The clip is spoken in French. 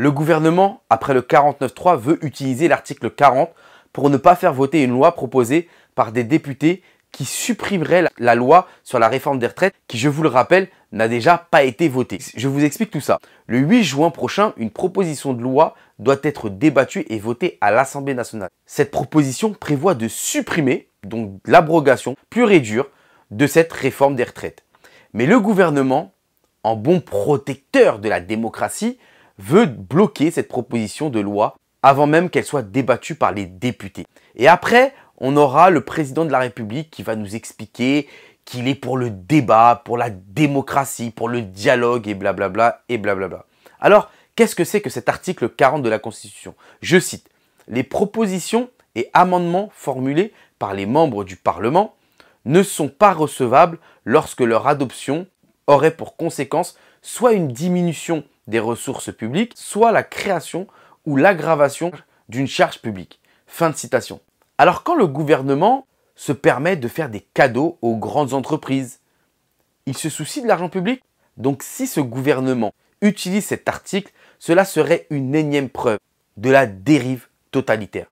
Le gouvernement, après le 49.3, veut utiliser l'article 40 pour ne pas faire voter une loi proposée par des députés qui supprimerait la loi sur la réforme des retraites qui, je vous le rappelle, n'a déjà pas été votée. Je vous explique tout ça. Le 8 juin prochain, une proposition de loi doit être débattue et votée à l'Assemblée nationale. Cette proposition prévoit de supprimer, donc l'abrogation pure et dure, de cette réforme des retraites. Mais le gouvernement, en bon protecteur de la démocratie, veut bloquer cette proposition de loi avant même qu'elle soit débattue par les députés. Et après, on aura le président de la République qui va nous expliquer qu'il est pour le débat, pour la démocratie, pour le dialogue et blablabla et blablabla. Alors, qu'est-ce que c'est que cet article 40 de la Constitution Je cite Les propositions et amendements formulés par les membres du Parlement ne sont pas recevables lorsque leur adoption aurait pour conséquence soit une diminution des ressources publiques, soit la création ou l'aggravation d'une charge publique. Fin de citation. Alors quand le gouvernement se permet de faire des cadeaux aux grandes entreprises, il se soucie de l'argent public Donc si ce gouvernement utilise cet article, cela serait une énième preuve de la dérive totalitaire.